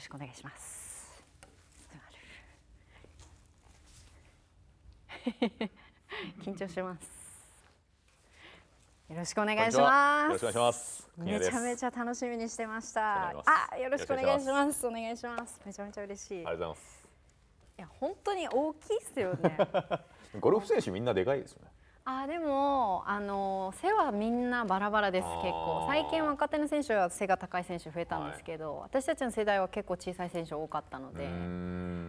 ろしくお願いします。緊張します。よろしくお願いします。よろしくお願いします。めちゃめちゃ楽しみにしてました。あ、よろしくお願いします。お願いします。めちゃめちゃ嬉しい。ありがとうございます。いや、本当に大きいですよね。ゴルフ選手みんなでかいですね。あでもあの背はみんなバラバラです結構最近若手の選手は背が高い選手増えたんですけど、はい、私たちの世代は結構小さい選手多かったので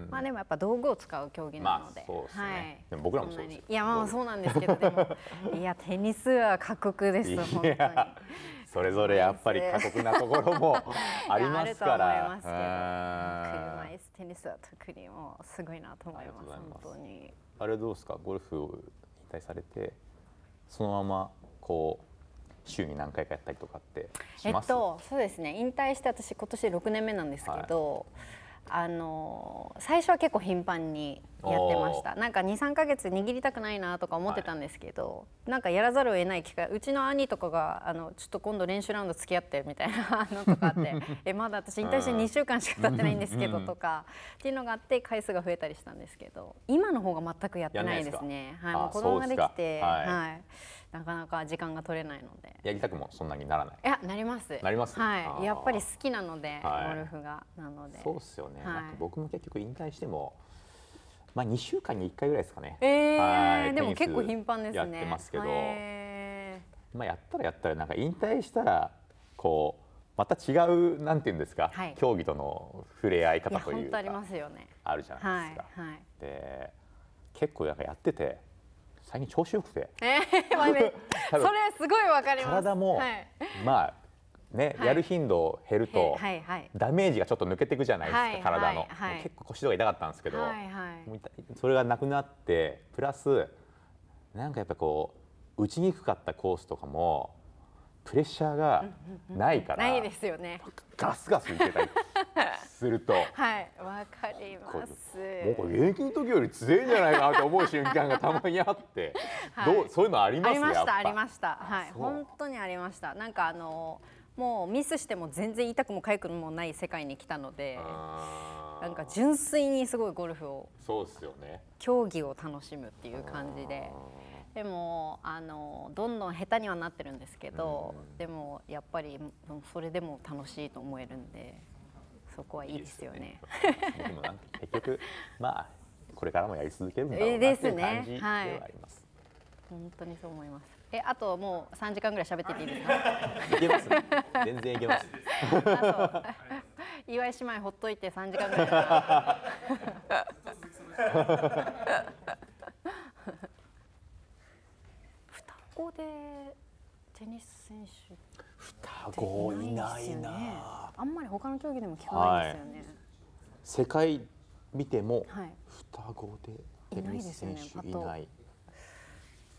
まあでもやっぱ道具を使う競技なので、はい、でも僕らもそうですいやまあそうなんですけど でもいやテニスは過酷です本当に。それぞれやっぱり過酷なところもありますから。車椅子テニスは特にもうすごいなと思います本当に。あれどうですかゴルフ退されてそのままこう週に何回かやったりとかってえっと、そうですね引退して私今年6年目なんですけど、はいあの最初は結構頻繁にやってましたなんか23か月握りたくないなとか思ってたんですけど、はい、なんかやらざるを得ない機会うちの兄とかがあのちょっと今度練習ラウンド付き合ってみたいな のとかあって えまだ私引退して2週間しか経ってないんですけどとか、っていうのがあって回数が増えたりしたんですけど今の方が全くやってないですねはい、もう子供ができてはい、はいなかなか時間が取れないのでやりたくもそんなにならないいやなりますなります、はいやっぱり好きなので、ゴルフがなのでそうっすよね、か僕も結局引退してもまあ2週間に1回ぐらいですかね、ええでも結構頻繁ですねやってますけど、まあやったらやったらなんか引退したらこうまた違うなんていうんですか、はい、競技との触れ合い方というかあるじゃないですか。はいはい、で結構なんかやってて最近調子よくて、えー、それすごいわかります体も、はい、まあね、はい、やる頻度減ると、はいはい、ダメージがちょっと抜けていくじゃないですか、体の、結構腰とか痛かったんですけど、はいはい、それがなくなってプラスなんかやっぱこう打ちにくかったコースとかもプレッシャーがないから、ないですよねガスガスいけたり するとはいわかりますもうこれ現役の時より強いんじゃないかなと思う瞬間がたまにあって、はい、どうそういうのありますありましたありましたはい本当にありましたなんかあのーもうミスしても全然痛くも痒くもない世界に来たのでなんか純粋にすごいゴルフをそうですよね競技を楽しむっていう感じで。でもあのどんどん下手にはなってるんですけど、うん、でもやっぱりそれでも楽しいと思えるんでそこはいいですよね。いいでねでもなんか結局 まあこれからもやり続けるんだろうなっていう感じではあります。はい、本当にそう思います。えあともう三時間ぐらい喋ってていいですかいけます、ね、全然いけます岩井姉妹ほっといて三時間ぐらい双子でテニス選手双子いないな、ね、あんまり他の競技でも聞かないですよね、はい、世界見ても双子でテニス選手いない、はい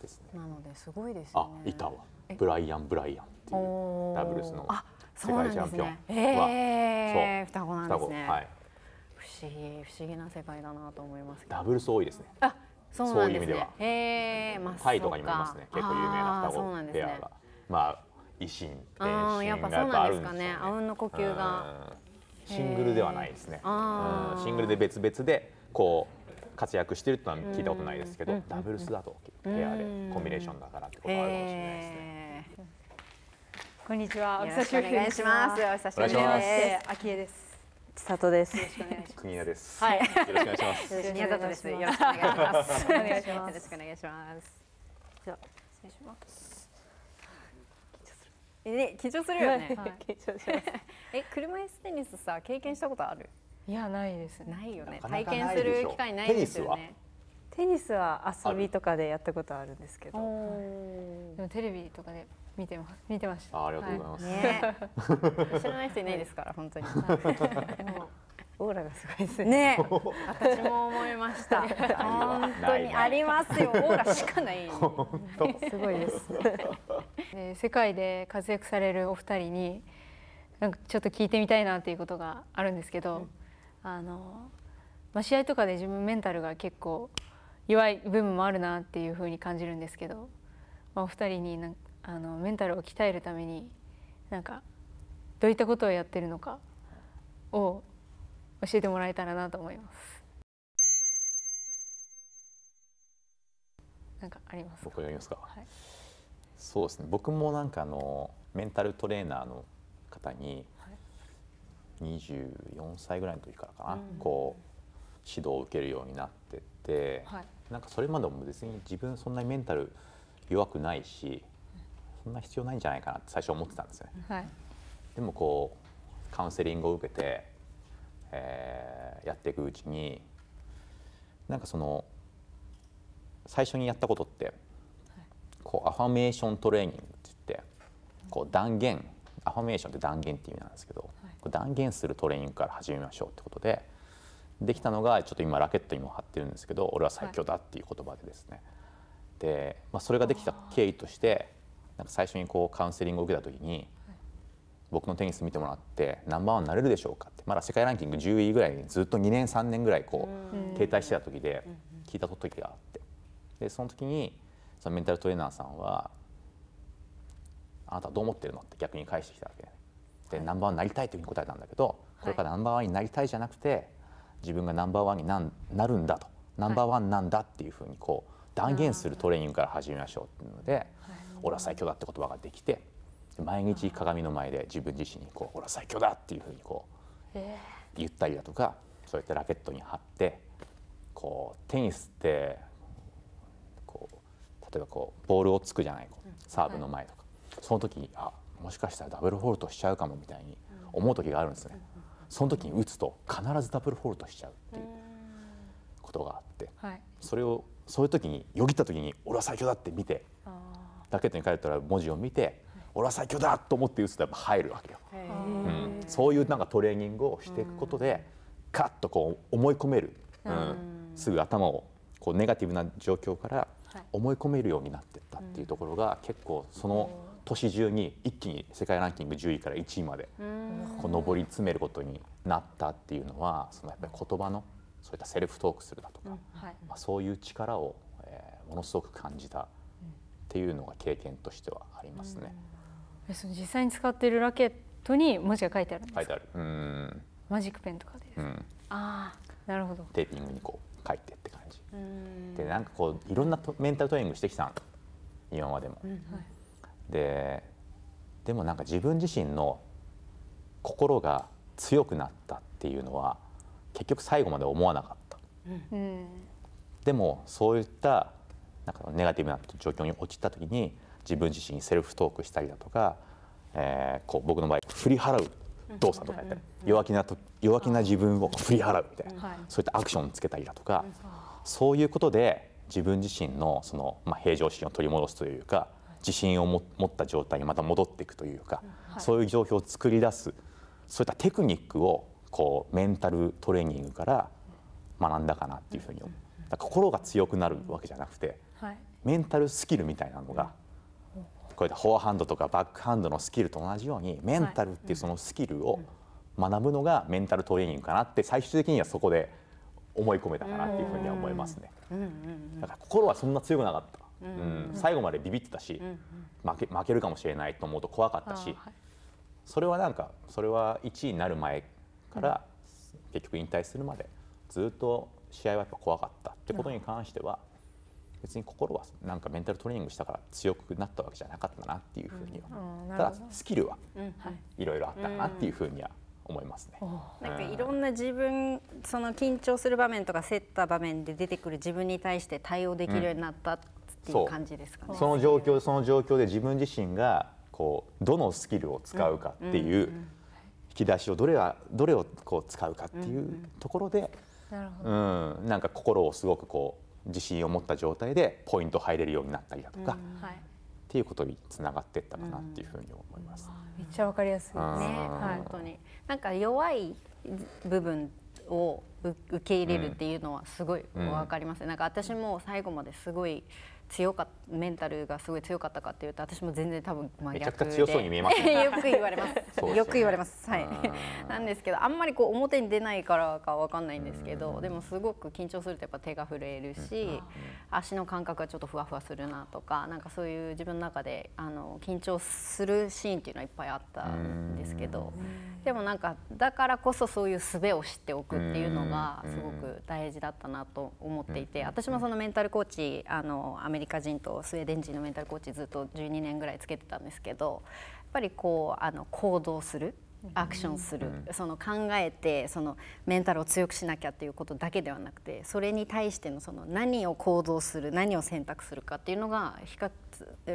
ですね。なのですごいですね。あいたわブライアン・ブライアンっていうダブルスの世界チャンピオンは、ねえー、双子なんですね。はい、不思議不思議な世界だなと思いますダブルス多いですね。あそう、なんですね、そういう意味では、へえーまあ、タイとかにもいますね結構有名な双子ペアが、ね、まあ維新ああやっぱあるんですかねあうんの呼吸がシングルではないですね、シングルで別々でこう活躍してるってのは聞いたことないですけど、うん、ダブルスだとペアでコンビネーションだからってことあるかもしれないですね。えー、こんにちは。お久しぶりお願いします。お久しぶりです。秋江です。千里です。です。はい。よろしくお願いします。宮里です。よろしくお願いします。します。よろしくお願いします。じゃ失礼します。えね緊張するよね。はい、緊張します。え車椅子テニスさ経験したことある？いやないですないよね体験する機会ないですよねテニスは遊びとかでやったことあるんですけど、でもテレビとかで見てます見てましたありがとうございます、はいね、知らない人いないですから本当にオーラがすごいですね。ね 私も思いました。本当にありますよ。オーラしかない。すごいです。で世界で活躍されるお二人に、なんかちょっと聞いてみたいなっていうことがあるんですけど、あの、まあ、試合とかで自分メンタルが結構弱い部分もあるなっていうふうに感じるんですけど、まあ、お二人になんあのメンタルを鍛えるためになんかどういったことをやってるのかを教えてもらえたらなと思います。なんかあります僕やりますか、そうですね僕もなんかあのメンタルトレーナーの方に24歳ぐらいの時からかな、うん、こう指導を受けるようになってて、はい、なんかそれまでも別に自分そんなにメンタル弱くないしそんな必要ないんじゃないかなって最初思ってたんですよね。はい、でもこうカウンセリングを受けて、えー、やっていくうちになんかその最初にやったことって、はい、こうアファメーショントレーニングって言ってこう断言アファメーションって断言っていう意味なんですけど断言するトレーニングから始めましょうってことでできたのがちょっと今ラケットにも貼ってるんですけど俺は最強だっていう言葉でですね、はい、で、まあ、それができた経緯としてなんか最初にこうカウンセリングを受けた時に、僕のテニス見てもらってナンバーワンになれるでしょうかってまだ世界ランキング10位ぐらいにずっと2年3年ぐらいこう停滞してた時で聞いた時があってでその時にそのメンタルトレーナーさんは「あなたどう思ってるの?」って逆に返してきたわけ、でってナンバーワンになりたいというふうに答えたんだけど、これからナンバーワンになりたいじゃなくて自分がナンバーワンにななるんだとナンバーワンなんだっていうふうにこう断言するトレーニングから始めましょうっていうので「俺は最強だ」って言葉ができて毎日鏡の前で自分自身にこう「俺は最強だ」っていうふうにこう言ったりだとかそうやってラケットに貼ってこうテニスってこう例えばこうボールをつくじゃないサーブの前とか、その時に「あもしかしたらダブルフォールトしちゃうかもみたいに思う時があるんですね。その時に打つと必ずダブルフォールトしちゃうっていうことがあって、はい、それをそういう時によぎった時に「俺は最強だ」って見てラケットに書いてたら文字を見て「俺は最強だ!」と思って打つとやっぱ入るわけよ。うん、そういうなんかトレーニングをしていくことで、うん、カッとこう思い込める、うん、すぐ頭をこうネガティブな状況から思い込めるようになってったっていうところが結構その。年中に一気に世界ランキング10位から1位までこう上り詰めることになったっていうのはそのやっぱり言葉のそういったセルフトークするだとか、まあ、そういう力を、えー、ものすごく感じたっていうのが経験としてはありますね。その実際に使っているラケットに文字が書いてあるんです書いてある。うんマジックペンとかです。うん、ああなるほど。テーピングにこう書いてって感じ。うん。でなんかこういろんなメンタルトレーニングしてきた今までも。うんはい、ででもなんか自分自身の心が強くなったっていうのは結局最後まで思わなかった、うん、でもそういったなんかネガティブな状況に陥った時に自分自身セルフトークしたりだとか、えー、こう僕の場合振り払う動作とかやったり弱気なと弱気な自分を振り払うみたいな、そういったアクションをつけたりだとか、そういうことで自分自身のその、まあ、平常心を取り戻すというか自信を持った状態にまた戻っていくというか、はい、そういう状況を作り出すそういったテクニックをこうメンタルトレーニングから学んだかなっていうふうに思う。だから心が強くなるわけじゃなくて、はい、メンタルスキルみたいなのがこういったフォアハンドとかバックハンドのスキルと同じようにメンタルっていうそのスキルを学ぶのがメンタルトレーニングかなって最終的にはそこで思い込めたかなっていうふうには思いますね。だから心はそんな強くなかったうん、最後までビビってたし、負け負けるかもしれないと思うと怖かったし、それはなんかそれは1位になる前から結局引退するまでずっと試合はやっぱ怖かったってことに関しては、別に心はなんかメンタルトレーニングしたから強くなったわけじゃなかったなっていうふうには、ただスキルはいろいろあったかなっていうふうには思いますね、なんかいろんな自分その緊張する場面とか競った場面で出てくる自分に対して対応できるようになったっっていう感じですかねその状況その状況で自分自身がこうどのスキルを使うかっていう引き出しをどれがどれをこう使うかっていうところで、うん、うん、なんか心をすごくこう自信を持った状態でポイント入れるようになったりだとか、うんはいっていうことに繋がってたかなっていうふうに思います。めっちゃわかりやすいですね。本当になんか弱い部分を受け入れるっていうのはすごいわかります、うん、なんか私も最後まですごい強かった。メンタルがすごい強かったかっていうと私も全然多分真逆でよく言われます、ね、よく言われますはいなんですけどあんまりこう表に出ないからかわかんないんですけどでもすごく緊張するとやっぱ手が震えるし、足の感覚がちょっとふわふわするなとかなんかそういう自分の中であの緊張するシーンっていうのはいっぱいあったんですけどでもなんかだからこそそういう術を知っておくっていうのがすごく大事だったなと思っていて私もそのメンタルコーチあのアメリカ人とスウェーデン人のメンタルコーチずっと12年ぐらいつけてたんですけどやっぱりこうあの行動するアクションする、その考えてそのメンタルを強くしなきゃっていうことだけではなくてそれに対してのその何を行動する何を選択するかっていうのが比較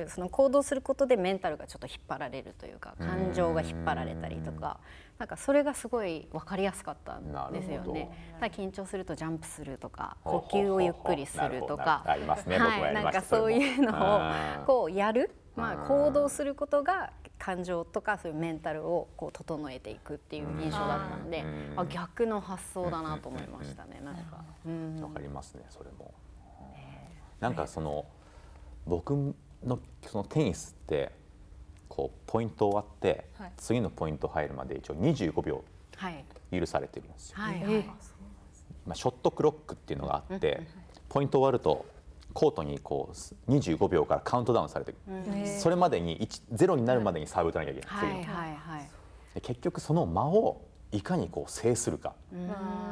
その行動することでメンタルがちょっと引っ張られるというか感情が引っ張られたりとか。なんかそれがすごい分かりやすかったんですよね。だ緊張するとジャンプするとか呼吸をゆっくりするとかはい、なんかそういうのをこうやるまあ、行動することが感情とかそういうメンタルをこう整えていくっていう印象だったんで、あ逆の発想だなと思いましたね。なんか、うん、わかりますねそれも。なんかその僕のそのテニスってこうポイント終わって、はい、次のポイント入るまで一応25秒許されてるんですよ。はいはい、まあ、ショットクロックっていうのがあって、ポイント終わるとコートにこう25秒からカウントダウンされて、それまでにゼロになるまでにサーブ打たなきゃいけない,、次の結局その間をいかにこう制するか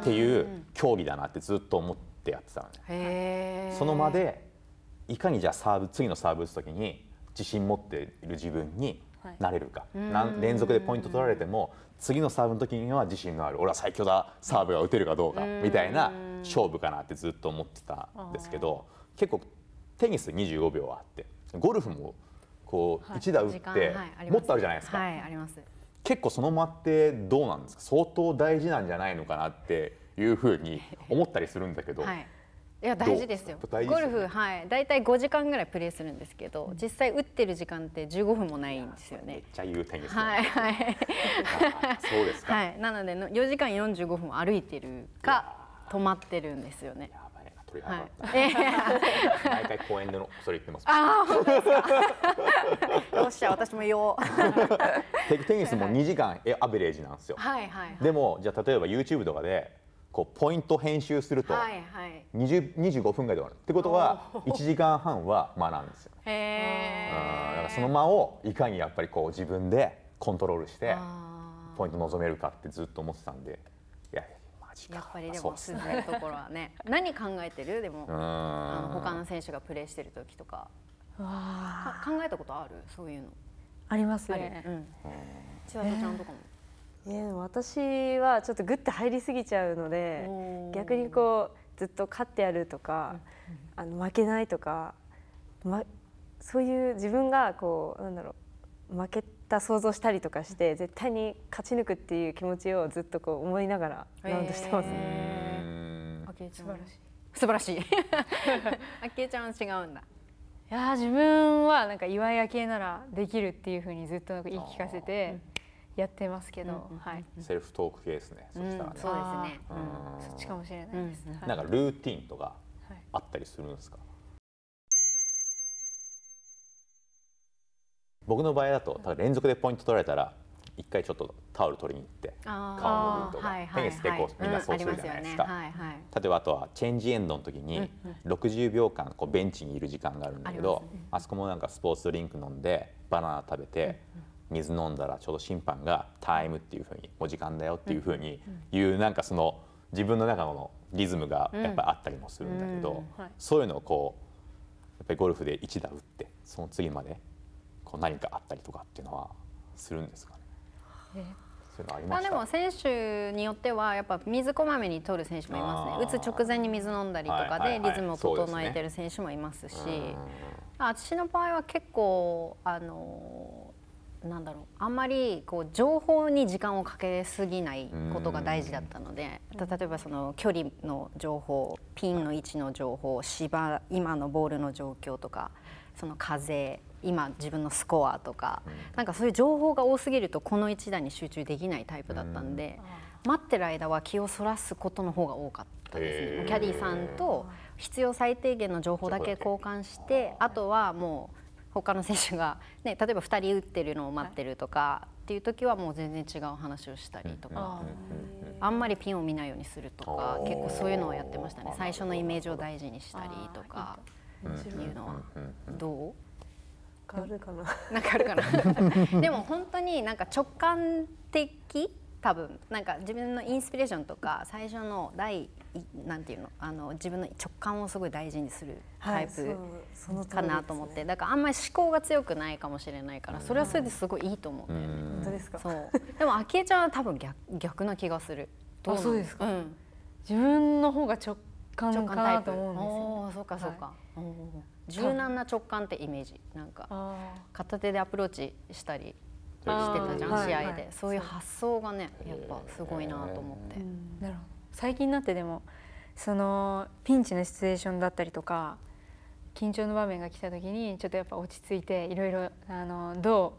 っていう競技だなってずっと思ってやってたのその間でいかにじゃあサーブ次のサーブ打つ時に自信持っている自分になれるか、連続でポイント取られても次のサーブの時には自信のある俺は最強だサーブが打てるかどうかみたいな勝負かなってずっと思ってたんですけど結構テニス25秒あってゴルフもこう1打打って、もっとあるじゃないですか、結構その間ってどうなんですか相当大事なんじゃないのかなっていうふうに 思ったりするんだけど、はいいや大事ですよ、ね、ゴルフはい大体5時間ぐらいプレーするんですけど、うん、実際打ってる時間って15分もないんですよねめっちゃ言う点ですねはいはいそうですか、はい、なので4時間45分歩いてるか止まってるんですよねそれ言わなかった、はい、毎回公園でのそれ言ってます。ああ、本当ですか。よっしゃ、私も言おう。テニスも2時間えアベレージなんですよ。はいはい、はい、でもじゃあ例えば YouTube とかでこうポイント編集するとははいい。25分ぐらいで終わるってことは1時間半は間なんですよ、ね。へだからその間をいかにやっぱりこう自分でコントロールしてポイント望めるかってずっと思ってたんで。やっぱりでも通ずるところはね 何考えてるでもあの他の選手がプレーしてる時とかか考えたことあるそういうのありますね、うん、千代ちゃんとかも、えー、私はちょっとぐって入りすぎちゃうので逆にこうずっと勝ってやるとか、うん、あの負けないとか、ま、そういう自分がこうなんだろう負けた想像したりとかして絶対に勝ち抜くっていう気持ちをずっとこう思いながらラウンドしてます、ね。素晴らしい。素晴らしい。あきえちゃんは違うんだ。いや自分はなんか岩屋系ならできるっていうふうにずっとなんか言い聞かせてやってますけど、うん、はい。セルフトーク系ですね。そしたらね。そうですね。そっちかもしれないです。なんかルーティンとかあったりするんですか。はい僕の場合だと連続でポイント取られたら一回ちょっとタオル取りに行って顔とか、はいはい、テニス結構みんなそうするじゃないですか、はいはい、例えばあとはチェンジエンドの時に60秒間こうベンチにいる時間があるんだけど、あそこもなんかスポーツドリンク飲んでバナナ食べて、水飲んだらちょうど審判がタイムっていうふうにお時間だよっていうふうに言うなんかその自分の中のリズムがやっぱりあったりもするんだけど、はい、そういうのをこうやっぱりゴルフで一打打ってその次までこう何かあったりとかっていうのはするんですかね。あでも選手によってはやっぱ水こまめに取る選手もいますね打つ直前に水飲んだりとかでリズムを整えてる選手もいますし、は私の場合は結構あのなんだろうあんまりこう情報に時間をかけすぎないことが大事だったので例えばその距離の情報ピンの位置の情報芝今のボールの状況とかその風今自分のスコアとか、なんかそういう情報が多すぎるとこの一打に集中できないタイプだったんで、待ってる間は気をそらすことの方が多かったですねキャディーさんと必要最低限の情報だけ交換してあとはもう他の選手が、ね、例えば2人打ってるのを待ってるとかっていう時はもう全然違う話をしたりとか、あんまりピンを見ないようにするとか結構そういうのをやってましたね最初のイメージを大事にしたりとかっていうのはどうかあるかななんかあるかな でも本当になんか直感的多分なんか自分のインスピレーションとか最初の第なんていうのあの自分の直感をすごい大事にするタイプかなと思って、ね、だからあんまり思考が強くないかもしれないからそれはそれですごいいいと思うんね。本当ですかそうでも昭恵ちゃんは多分逆逆な気がする。どうそうですか、うん、自分の方が直感かなと思うんですよ、ね。そうかそうか、はい柔軟な直感ってイメージなんか片手でアプローチしたりしてたじゃん、試合で、そういう発想がねやっぱすごいなと思って、なるほど最近になってでもそのピンチのシチュエーションだったりとか緊張の場面が来た時にちょっとやっぱ落ち着いていろいろあのど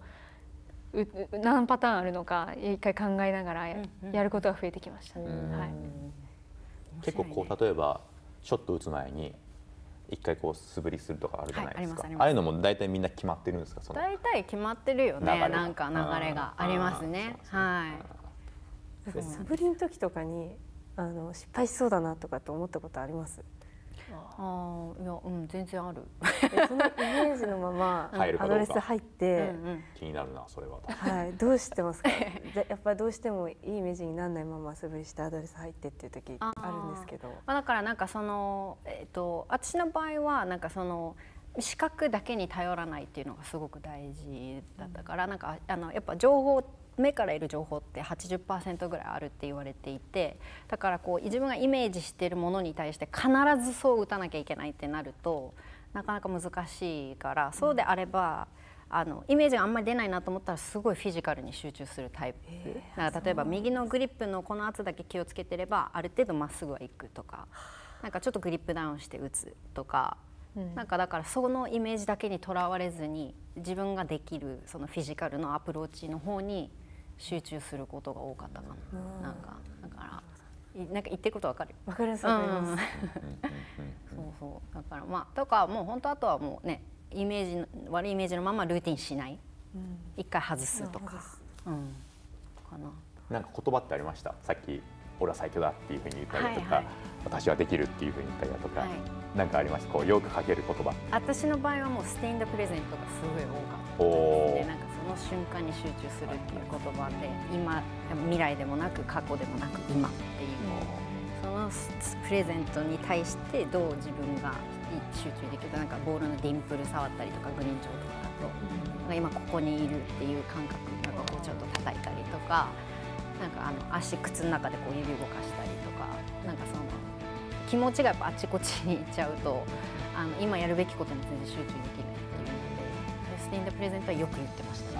うう何パターンあるのか一回考えながらや,、ることが増えてきました、ね、はい、結構こう例えばショット打つ前に一回こう素振りするとかあるじゃないですか、はい、あすあすああいうのも大体みんな決まってるんですか大体決まってるよねなんか流れがありますねはい素振りの時とかにあの失敗しそうだなとかと思ったことありますああいやうん全然あるそのイメージのままアドレス入って、うんうん、気になるなそれははいどうしてますか やっぱりどうしてもいいイメージにならないまま素振りしてアドレス入ってっていう時あるんですけどまあ、だからなんかそのえっ、ー、と私の場合はなんかその視覚だけに頼らないっていうのがすごく大事だったから、うん、なんかあのやっぱ情報って目から得る情報って80%ぐらいあるって言われていてだからこう自分がイメージしているものに対して必ずそう打たなきゃいけないってなるとなかなか難しいからそうであれば、うん、あのイメージがあんまり出ないなと思ったらすごいフィジカルに集中するタイプ、えー、だから例えば右のグリップのこの圧だけ気をつけてればある程度まっすぐはいくとかなんかちょっとグリップダウンして打つとかなんかだからそのイメージだけにとらわれずに自分ができるそのフィジカルのアプローチの方に集中することが多かったかな。うん、なんかだからなんか言ってることわかる。わかるそうそうそうだからまあとかもう本当あとはもうねイメージ悪いイメージのままルーティンしない。一、回外すとか。うん。かな。なんか言葉ってありました。さっき俺は最強だっていうふうに言ったりとか、はいはい、私はできるっていうふうに言ったりだとか、はい、なんかありますこうよくかける言葉私の場合はもうステインドプレゼントがすごい多かったで、ね、なんかの瞬間に集中するっていう言葉で今未来でもなく過去でもなく今っていう、うん、そのプレゼントに対してどう自分が集中できるかなんかボールのディンプル触ったりとかグリーン上とかだと、うん、今ここにいるっていう感覚なんかこうちょっと叩いたりとかなんかあの足靴の中でこう指動かしたりとかなんかその気持ちがやっぱあちこちに行っちゃうとあの今やるべきことに全然集中できないっていうのでスティン・ド・プレゼントはよく言ってました